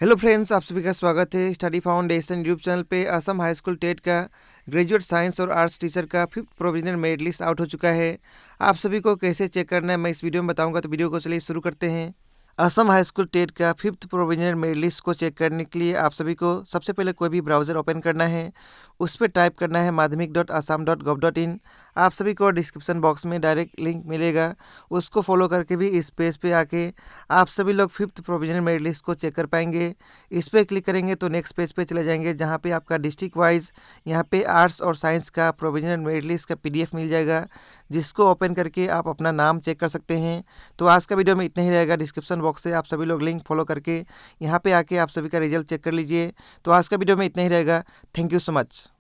hello friends आप सभी का स्वागत है स्टडी फाउंडेशन यूट्यूब चैनल पे असम हाई स्कूल टेट का ग्रेजुएट साइंस और आर्ट्स टीचर का fifth provisional merit list out हो चुका है आप सभी को कैसे चेक करना है मैं इस वीडियो में बताऊंगा तो वीडियो को चलिए शुरू करते हैं असम हाई स्कूल टेट का फिफ्थ प्रोविजनल मेरिट लिस्ट को चेक करने के लिए आप सभी को सबसे पहले कोई भी ब्राउज़र ओपन करना है उस पर टाइप करना है Madhyamik dot Assam dot gov dot in आप सभी को डिस्क्रिप्शन बॉक्स में डायरेक्ट लिंक मिलेगा उसको फॉलो करके भी इस पेज पे आके आप सभी लोग फिफ्थ प्रोविजनल मेरिट लिस्ट को चेक कर पाएंगे इस पर क्लिक करेंगे तो नेक्स्ट पेज पे चले जाएंगे जहाँ पे आपका डिस्ट्रिक्ट वाइज यहाँ पे आर्ट्स और साइंस का प्रोविजनल मेरिट लिस्ट का पी मिल जाएगा जिसको ओपन करके आप अपना नाम चेक कर सकते हैं तो आज का वीडियो में इतना ही रहेगा डिस्क्रिप्शन बॉक्स से आप सभी लोग लिंक फॉलो करके यहाँ पर आके आप सभी का रिजल्ट चेक कर लीजिए तो आज का वीडियो में इतना ही रहेगा थैंक यू सो मच